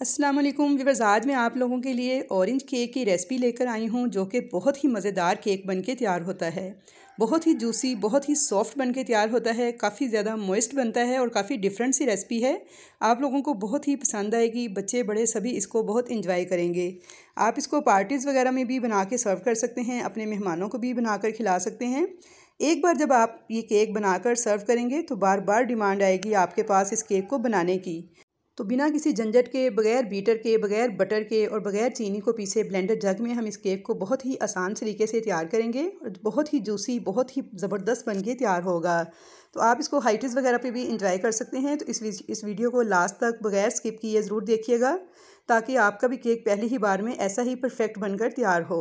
Aslam weavers आज मैं आप लोगों के लिए ऑरेंज केक की रेसिपी लेकर आई हूँ जो कि बहुत ही मज़ेदार केक बन के तैयार होता है बहुत ही जूसी बहुत ही सॉफ्ट बन के तैयार होता है काफ़ी ज़्यादा मोइस्ट बनता है और काफ़ी डिफरेंट सी रेसिपी है आप लोगों को बहुत ही पसंद आएगी बच्चे बड़े सभी इसको बहुत इंजॉय करेंगे आप इसको पार्टीज़ वगैरह में भी बना के सर्व कर सकते हैं अपने मेहमानों को भी बना कर खिला सकते हैं एक बार जब आप ये केक बनाकर सर्व करेंगे तो बार बार डिमांड आएगी आपके पास इस केक को बनाने की तो बिना किसी झंझट के बगैर बीटर के बगैर बटर के और बगैर चीनी को पीसे ब्लेंडर जग में हम इस केक को बहुत ही आसान तरीके से तैयार करेंगे और बहुत ही जूसी बहुत ही ज़बरदस्त बन के तैयार होगा तो आप इसको हाइट्स वगैरह पे भी इंजॉय कर सकते हैं तो इस इस वीडियो को लास्ट तक बगैर स्किप किए ज़रूर देखिएगा ताकि आपका भी केक पहली ही बार में ऐसा ही परफेक्ट बनकर तैयार हो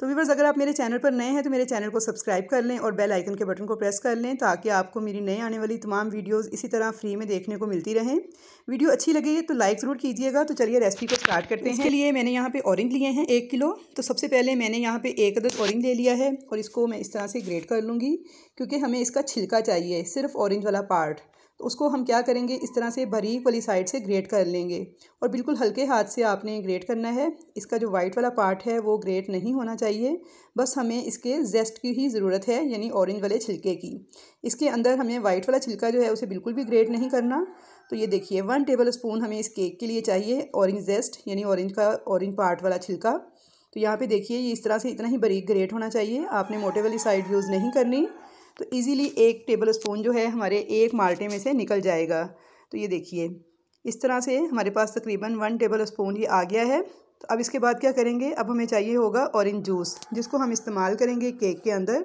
तो व्यूवर्स अगर आप मेरे चैनल पर नए हैं तो मेरे चैनल को सब्सक्राइब कर लें और बेल आइकन के बटन को प्रेस कर लें ताकि आपको मेरी नए आने वाली तमाम वीडियोस इसी तरह फ्री में देखने को मिलती रहें वीडियो अच्छी लगे तो लाइक ज़रूर कीजिएगा तो चलिए रेसिपी को स्टार्ट करते हैं इसके लिए मैंने यहाँ पे ऑरेंज लिए हैं एक किलो तो सबसे पहले मैंने यहाँ पर एक अदद ऑरेंज ले लिया है और इसको मैं इस तरह से ग्रेट कर लूँगी क्योंकि हमें इसका छिलका चाहिए सिर्फ ऑरेंज वाला पार्ट तो उसको हम क्या करेंगे इस तरह से बारीक वाली साइड से ग्रेट कर लेंगे और बिल्कुल हल्के हाथ से आपने ग्रेट करना है इसका जो वाइट वाला पार्ट है वो ग्रेट नहीं होना चाहिए बस हमें इसके जेस्ट की ही ज़रूरत है यानी ऑरेंज वाले छिलके की इसके अंदर हमें वाइट वाला छिलका जो है उसे बिल्कुल भी ग्रेट नहीं करना तो ये देखिए वन टेबल स्पून हमें इस केक के लिए चाहिए ऑरेंज जेस्ट यानी ऑरेंज का ऑरेंज पार्ट वाला छिलका तो यहाँ पे देखिए ये इस तरह से इतना ही बारीक ग्रेट होना चाहिए आपने मोटे वाली साइड यूज़ नहीं करनी तो ईज़ीली एक टेबल स्पून जो है हमारे एक माल्टे में से निकल जाएगा तो ये देखिए इस तरह से हमारे पास तकरीबन वन टेबल स्पून ये आ गया है तो अब इसके बाद क्या करेंगे अब हमें चाहिए होगा ऑरेंज जूस जिसको हम इस्तेमाल करेंगे केक के अंदर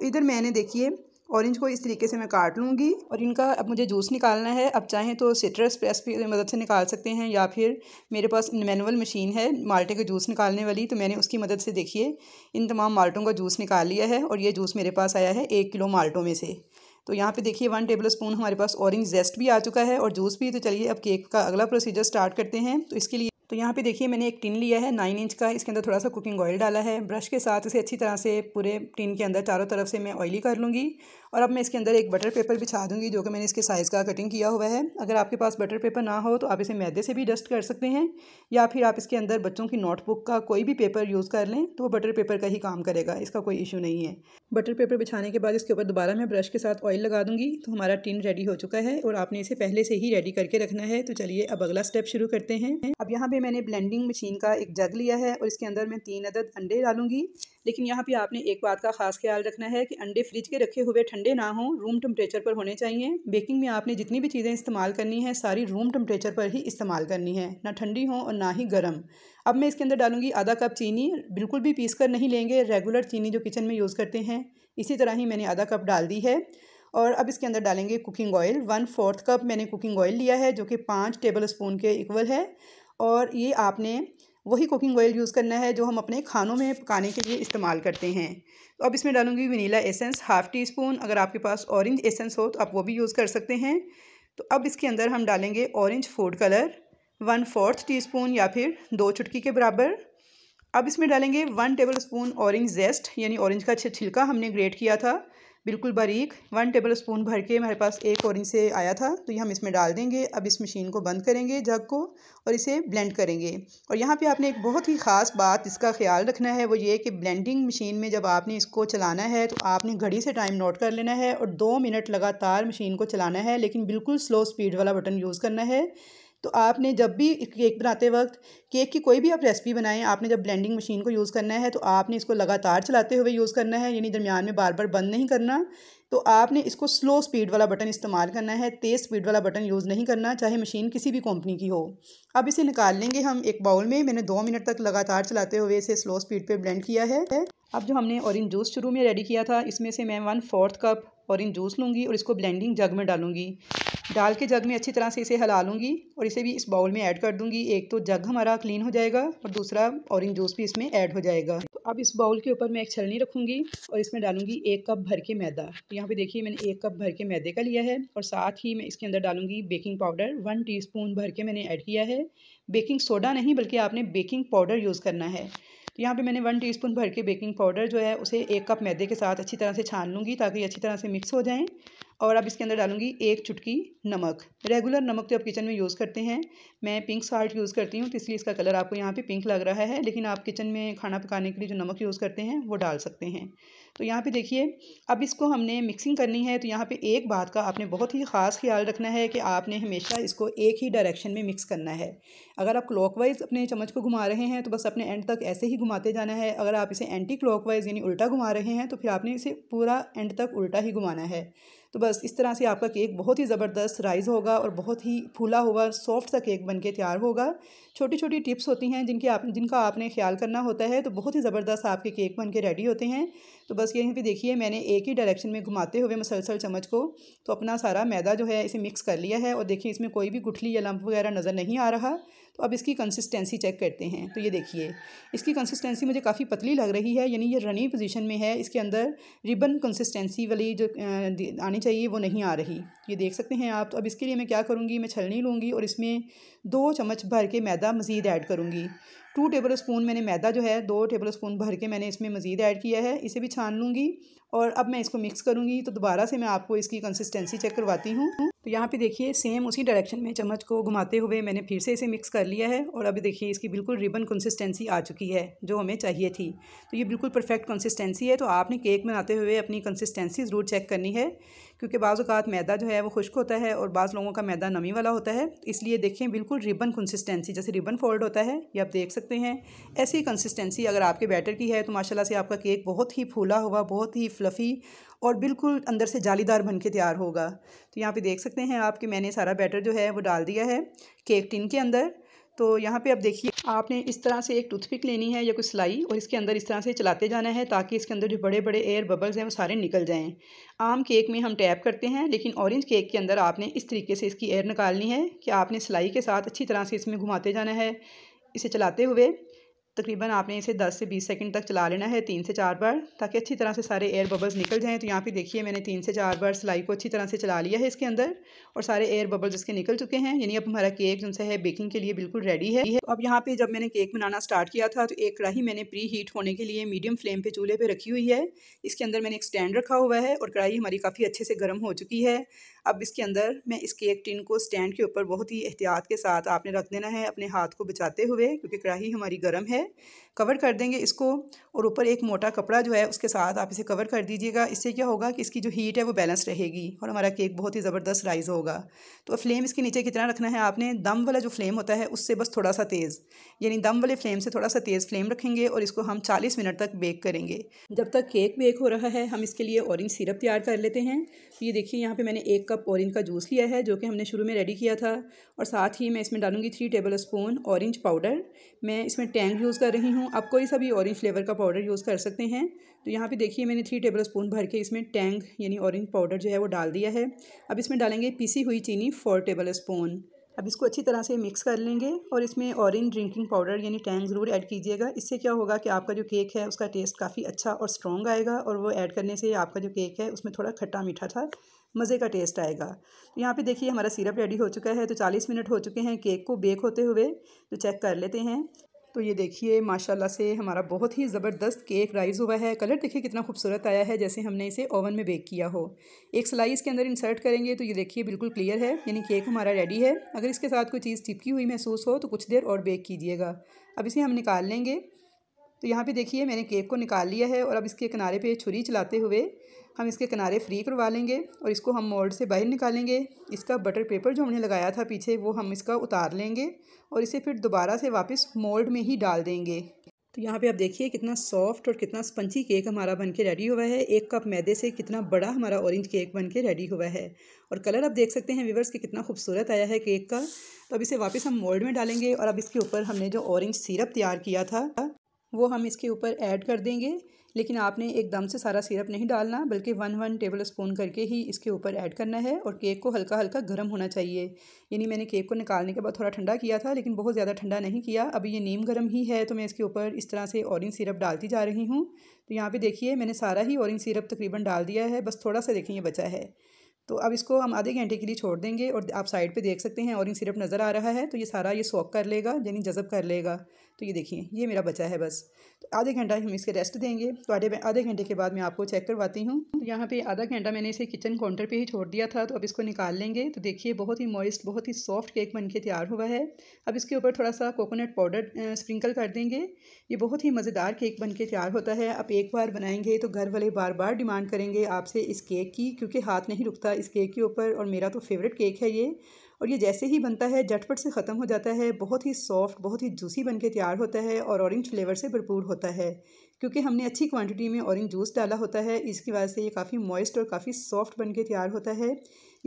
तो इधर मैंने देखिए ऑरेंज को इस तरीके से मैं काट लूँगी और इनका अब मुझे जूस निकालना है अब चाहें तो सिट्रस प्रेस की मदद से निकाल सकते हैं या फिर मेरे पास मैनुअल मशीन है माल्टे का जूस निकालने वाली तो मैंने उसकी मदद से देखिए इन तमाम माल्टों का जूस निकाल लिया है और ये जूस मेरे पास आया है एक किलो माल्टों में से तो यहाँ पे देखिए वन टेबल स्पून हमारे पास ऑरेंज जेस्ट भी आ चुका है और जूस भी तो चलिए अब केक का अगला प्रोसीजर स्टार्ट करते हैं तो इसके लिए तो यहाँ पे देखिए मैंने एक टिन लिया है नाइन इंच का इसके अंदर थोड़ा सा कुकिंग ऑयल डाला है ब्रश के साथ इसे अच्छी तरह से पूरे टिन के अंदर चारों तरफ से मैं ऑयली कर लूँगी और अब मैं इसके अंदर एक बटर पेपर बिछा दूँगी जो कि मैंने इसके साइज़ का कटिंग किया हुआ है अगर आपके पास बटर पेपर ना हो तो आप इसे मैदे से भी डस्ट कर सकते हैं या फिर आप इसके अंदर बच्चों की नोटबुक का कोई भी पेपर यूज़ कर लें तो वो बटर पेपर का ही काम करेगा इसका कोई इशू नहीं है बटर पेपर बिछाने के बाद इसके ऊपर दोबारा मैं ब्रश के साथ ऑयल लगा दूँगी तो हमारा टिन रेडी हो चुका है और आपने इसे पहले से ही रेडी करके रखना है तो चलिए अब अगला स्टेप शुरू करते हैं अब यहाँ पर पे मैंने ब्लेंडिंग मशीन का एक जग लिया है और इसके अंदर मैं तीन अदद अंडे डालूंगी लेकिन यहाँ पे आपने एक बात का खास ख्याल रखना है कि अंडे फ्रिज के रखे हुए ठंडे ना हों रूम टेम्परेचर पर होने चाहिए बेकिंग में आपने जितनी भी चीज़ें इस्तेमाल करनी है सारी रूम टेम्परेचर पर ही इस्तेमाल करनी है ना ठंडी हो और ना ही गर्म अब मैं इसके अंदर डालूंगी आधा कप चीनी बिल्कुल भी पीस कर नहीं लेंगे रेगुलर चीनी जो किचन में यूज़ करते हैं इसी तरह ही मैंने आधा कप डाल दी है और अब इसके अंदर डालेंगे cooking oil one fourth cup मैंने कुकिंग ऑयल लिया है जो कि पाँच टेबल स्पून के इक्वल है और ये आपने वही कुकिंग ऑयल यूज़ करना है जो हम अपने खानों में पकाने के लिए इस्तेमाल करते हैं तो अब इसमें डालूंगी vanilla essence half teaspoon अगर आपके पास ऑरेंज एसेंस हो तो आप वो भी यूज़ कर सकते हैं तो अब इसके अंदर हम डालेंगे orange food colour one fourth teaspoon या फिर दो चुटकी के बराबर अब इसमें डालेंगे one tablespoon orange zest यानी ऑरेंज का छिलका हमने ग्रेट किया था बिल्कुल बारीक वन टेबल स्पून भर के मेरे पास एक और से आया था तो ये हम इसमें डाल देंगे अब इस मशीन को बंद करेंगे जग को और इसे ब्लेंड करेंगे और यहाँ पे आपने एक बहुत ही ख़ास बात इसका ख्याल रखना है वो ये कि ब्लेंडिंग मशीन में जब आपने इसको चलाना है तो आपने घड़ी से टाइम नोट कर लेना है और दो मिनट लगातार मशीन को चलाना है लेकिन बिल्कुल स्लो स्पीड वाला बटन यूज़ करना है तो आपने जब भी केक बनाते वक्त केक की कोई भी आप रेसिपी बनाएं आपने जब ब्लेंडिंग मशीन को यूज़ करना है तो आपने इसको लगातार चलाते हुए यूज़ करना है यानी दरमियान में बार बार बंद नहीं करना तो आपने इसको स्लो स्पीड वाला बटन इस्तेमाल करना है तेज़ स्पीड वाला बटन यूज़ नहीं करना चाहे मशीन किसी भी कंपनी की हो अब इसे निकाल लेंगे हम एक बाउल में मैंने दो मिनट तक लगातार चलाते हुए इसे स्लो स्पीड पर ब्लेंड किया है अब जो हमने ऑरेंज जूस शुरू में रेडी किया था इसमें से मैं one fourth cup orange juice लूँगी और इसको ब्लेंडिंग जग में डालूँगी डाल के जग में अच्छी तरह से इसे हला लूँगी और इसे भी इस बाउल में ऐड कर दूँगी एक तो जग हमारा क्लीन हो जाएगा और दूसरा ऑरेंज जूस भी इसमें ऐड हो जाएगा तो अब इस बाउल के ऊपर मैं एक छलनी रखूँगी और इसमें डालूँगी एक कप भर के मैदा तो यहाँ पे देखिए मैंने एक कप भर के मैदे का लिया है और साथ ही मैं इसके अंदर डालूँगी बेकिंग पाउडर वन टी भर के मैंने ऐड किया है बेकिंग सोडा नहीं बल्कि आपने बेकिंग पाउडर यूज़ करना है तो यहाँ पे मैंने वन टीस्पून भर के बेकिंग पाउडर जो है उसे एक कप मैदे के साथ अच्छी तरह से छान लूँगी ताकि अच्छी तरह से मिक्स हो जाएँ और अब इसके अंदर डालूंगी एक चुटकी नमक रेगुलर नमक तो आप किचन में यूज़ करते हैं मैं पिंक साल्ट यूज़ करती हूँ तो इसलिए इसका कलर आपको यहाँ पे पिंक लग रहा है लेकिन आप किचन में खाना पकाने के लिए जो नमक यूज़ करते हैं वो डाल सकते हैं तो यहाँ पे देखिए अब इसको हमने मिक्सिंग करनी है तो यहाँ पे एक बात का आपने बहुत ही ख़ास ख्याल रखना है कि आपने हमेशा इसको एक ही डायरेक्शन में मिक्स करना है अगर आप क्लॉकवाइज अपने चम्मच को घुमा रहे हैं तो बस अपने एंड तक ऐसे ही घुमाते जाना है अगर आप इसे एंटी क्लॉक यानी उल्टा घुमा रहे हैं तो फिर आपने इसे पूरा एंड तक उल्टा ही घुमाना है तो बस इस तरह से आपका केक बहुत ही ज़बरदस्त राइज़ होगा और बहुत ही फूला हुआ सॉफ्ट सा केक बन के तैयार होगा छोटी छोटी टिप्स होती हैं जिनकी आप जिनका आपने ख्याल करना होता है तो बहुत ही ज़बरदस्त आपके केक बन के रेडी होते हैं तो बस स्केलिंग पे देखिए मैंने एक ही डायरेक्शन में घुमाते हुए मसलसल चम्मच को तो अपना सारा मैदा जो है इसे मिक्स कर लिया है और देखिए इसमें कोई भी गुठली या लंप वगैरह नज़र नहीं आ रहा तो अब इसकी कंसिस्टेंसी चेक करते हैं तो ये देखिए इसकी कंसिस्टेंसी मुझे काफ़ी पतली लग रही है यानी ये रनिंग पोजीशन में है इसके अंदर रिबन कंसिस्टेंसी वाली जो आनी चाहिए वो नहीं आ रही ये देख सकते हैं आप तो अब इसके लिए मैं क्या करूँगी मैं छलनी लूँगी और इसमें दो चम्मच भर के मैदा मज़ीद ऐड करूँगी टू टेबल स्पून मैंने मैदा जो है दो टेबल स्पून भर के मैंने इसमें मज़ीद ऐड किया है इसे भी छान लूँगी और अब मैं इसको मिक्स करूँगी तो दोबारा से मैं आपको इसकी कंसिस्टेंसी चेक करवाती हूँ तो यहाँ पे देखिए सेम उसी डायरेक्शन में चम्मच को घुमाते हुए मैंने फिर से इसे मिक्स कर लिया है और अभी देखिए इसकी बिल्कुल रिबन कंसिस्टेंसी आ चुकी है जो हमें चाहिए थी तो ये बिल्कुल परफेक्ट कंसिस्टेंसी है तो आपने केक बनाते हुए अपनी कंसिस्टेंसी ज़रूर चेक करनी है क्योंकि बाज़ात मैदा जो है वो खुश्क होता है और बाज़ लोगों का मैदा नमी वाला होता है इसलिए देखें बिल्कुल रिबन कंसिस्टेंसी जैसे रिबन फोल्ड होता है ये आप देख सकते हैं ऐसी कंसिस्टेंसी अगर आपके बैटर की है तो माशाल्लाह से आपका केक बहुत ही फूला हुआ बहुत ही फ्लफ़ी और बिल्कुल अंदर से जालीदार बन के तैयार होगा तो यहाँ पे देख सकते हैं आप कि मैंने सारा बैटर जो है वो डाल दिया है केक टिन के अंदर तो यहाँ पे आप देखिए आपने इस तरह से एक टूथपिक लेनी है या कोई सिलाई और इसके अंदर इस तरह से चलाते जाना है ताकि इसके अंदर जो बड़े बड़े एयर बबल्स हैं वो सारे निकल जाएं आम केक में हम टैप करते हैं लेकिन ऑरेंज केक के अंदर आपने इस तरीके से इसकी एयर निकालनी है कि आपने सिलाई के साथ अच्छी तरह से इसमें घुमाते जाना है इसे चलाते हुए तकरीबन आपने इसे 10 से 20 सेकंड तक चला लेना है तीन से चार बार ताकि अच्छी तरह से सारे एयर बबल्स निकल जाएं तो यहाँ पे देखिए मैंने तीन से चार बार सिलाई को अच्छी तरह से चला लिया है इसके अंदर और सारे एयर बबल्स इसके निकल चुके हैं यानी अब हमारा केक जो है बेकिंग के लिए बिल्कुल रेडी है तो अब यहाँ पर जब मैंने केक बनाना स्टार्ट किया था तो एक कढ़ाई मैंने प्री हीट होने के लिए मीडियम फ्लेम पर चूल्हे पर रखी हुई है इसके अंदर मैंने एक स्टैंड रखा हुआ है और कढ़ाई हमारी काफ़ी अच्छे से गर्म हो चुकी है अब इसके अंदर मैं इसके एक टिन को स्टैंड के ऊपर बहुत ही एहतियात के साथ आपने रख देना है अपने हाथ को बचाते हुए क्योंकि कढ़ाई हमारी गर्म है कवर कर देंगे इसको और ऊपर एक मोटा कपड़ा जो है उसके साथ आप इसे कवर कर दीजिएगा इससे क्या होगा कि इसकी जो हीट है वो बैलेंस रहेगी और हमारा केक बहुत ही ज़बरदस्त राइज़ होगा तो फ्लेम इसके नीचे कितना रखना है आपने दम वाला जो फ्लेम होता है उससे बस थोड़ा सा तेज़ यानी दम वाले फ्लेम से थोड़ा सा तेज़ फ्लेम रखेंगे और इसको हम चालीस मिनट तक बेक करेंगे जब तक केक बेक हो रहा है हम इसके लिए ऑरेंज सिरप तैयार कर लेते हैं तो ये देखिए यहाँ पर मैंने एक कप कप ऑरेंज का जूस लिया है जो कि हमने शुरू में रेडी किया था और साथ ही मैं इसमें डालूंगी three tablespoon orange powder मैं इसमें टैंग यूज़ कर रही हूँ आप कोई सा भी ऑरेंज फ्लेवर का पाउडर यूज़ कर सकते हैं तो यहाँ पे देखिए मैंने थ्री टेबल स्पून भर के इसमें टैंग यानी ऑरेंज पाउडर जो है वो डाल दिया है अब इसमें डालेंगे पीसी हुई चीनी फोर टेबल स्पून अब इसको अच्छी तरह से मिक्स कर लेंगे और इसमें ऑरेंज ड्रिंकिंग पाउडर यानी टैंग ज़रूर ऐड कीजिएगा इससे क्या होगा कि आपका जो केक है उसका टेस्ट काफ़ी अच्छा और स्ट्रॉन्ग आएगा और वो ऐड करने से आपका जो केक है उसमें थोड़ा खट्टा मीठा था मज़े का टेस्ट आएगा तो यहाँ पे देखिए हमारा सिरप रेडी हो चुका है तो 40 मिनट हो चुके हैं केक को बेक होते हुए तो चेक कर लेते हैं तो ये देखिए माशाल्लाह से हमारा बहुत ही ज़बरदस्त केक राइज़ हुआ है कलर देखिए कितना खूबसूरत आया है जैसे हमने इसे ओवन में बेक किया हो एक सिलाई इसके अंदर इंसर्ट करेंगे तो ये देखिए बिल्कुल क्लियर है यानी केक हमारा रेडी है अगर इसके साथ कोई चीज़ चिपकी हुई महसूस हो तो कुछ देर और बेक कीजिएगा अब इसे हम निकाल लेंगे तो यहाँ पे देखिए मैंने केक को निकाल लिया है और अब इसके किनारे पे छुरी चलाते हुए हम इसके किनारे फ्री करवा लेंगे और इसको हम मोल्ड से बाहर निकालेंगे इसका बटर पेपर जो हमने लगाया था पीछे वो हम इसका उतार लेंगे और इसे फिर दोबारा से वापस मोल्ड में ही डाल देंगे तो यहाँ पे आप देखिए कितना सॉफ्ट और कितना स्पंची केक हमारा बन के रेडी हुआ है एक कप मैदे से कितना बड़ा हमारा ऑरेंज केक बन के रेडी हुआ है और कलर आप देख सकते हैं व्यूवर्स के कितना खूबसूरत आया है केक का तो अब इसे वापस हम मोल्ड में डालेंगे और अब इसके ऊपर हमने जो ऑरेंज सिरप तैयार किया था वो हम इसके ऊपर ऐड कर देंगे लेकिन आपने एकदम से सारा सिरप नहीं डालना बल्कि वन वन टेबल स्पून करके ही इसके ऊपर ऐड करना है और केक को हल्का हल्का गर्म होना चाहिए यानी मैंने केक को निकालने के बाद थोड़ा ठंडा किया था लेकिन बहुत ज़्यादा ठंडा नहीं किया अभी ये नीम गर्म ही है तो मैं इसके ऊपर इस तरह से ऑरेंज सिरप डालती जा रही हूँ तो यहाँ पर देखिए मैंने सारा ही ऑरेंज सिरप तकरीबन डाल दिया है बस थोड़ा सा यह बचा है तो अब इसको हम आधे घंटे के लिए छोड़ देंगे और आप साइड पे देख सकते हैं और सिरप नज़र आ रहा है तो ये सारा ये सॉक कर लेगा यानी जज़ब कर लेगा तो ये देखिए ये मेरा बचा है बस तो आधे घंटा हम इसके रेस्ट देंगे तो आधे आधे घंटे के बाद मैं आपको चेक करवाती हूँ तो यहाँ पे आधा घंटा मैंने इसे किचन काउंटर पे ही छोड़ दिया था तो अब इसको निकाल लेंगे तो देखिए बहुत ही मॉइस्ट बहुत ही सॉफ्ट केक बन के तैयार हुआ है अब इसके ऊपर थोड़ा सा कोकोनट पाउडर स्प्रिंकल कर देंगे ये बहुत ही मज़ेदार केक बन के तैयार होता है आप एक बार बनाएंगे तो घर वाले बार बार डिमांड करेंगे आपसे इस केक की क्योंकि हाथ नहीं रुकता इस केक के ऊपर और मेरा तो फेवरेट केक है ये और ये जैसे ही बनता है झटपट से ख़त्म हो जाता है बहुत ही सॉफ्ट बहुत ही जूसी बन के तैयार होता है और ऑरेंज फ्लेवर से भरपूर होता है क्योंकि हमने अच्छी क्वांटिटी में ऑरेंज जूस डाला होता है इसकी वजह से ये काफ़ी मॉइस्ट और काफ़ी सॉफ्ट बन के तैयार होता है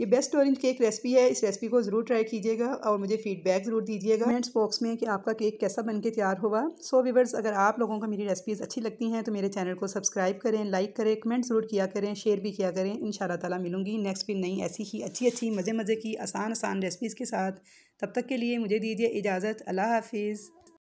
ये बेस्ट ऑरेंज केक रेसिपी है इस रेसिपी को ज़रूर ट्राई कीजिएगा और मुझे फीडबैक ज़रूर दीजिएगा कमेंट्स बॉक्स में कि आपका केक कैसा बन के तैयार हुआ सो so, वीवर्स अगर आप लोगों को मेरी रेसिपीज़ अच्छी लगती हैं तो मेरे चैनल को सब्सक्राइब करें लाइक करें कमेंट ज़रूर किया करें शेयर भी किया करें इन ताला मिलूंगी नेक्स्ट भी नई ऐसी ही अच्छी अच्छी मज़े मज़े की आसान आसान रेसिपीज़ के साथ तब तक के लिए मुझे दीजिए इजाज़त अल्लाह हाफिज़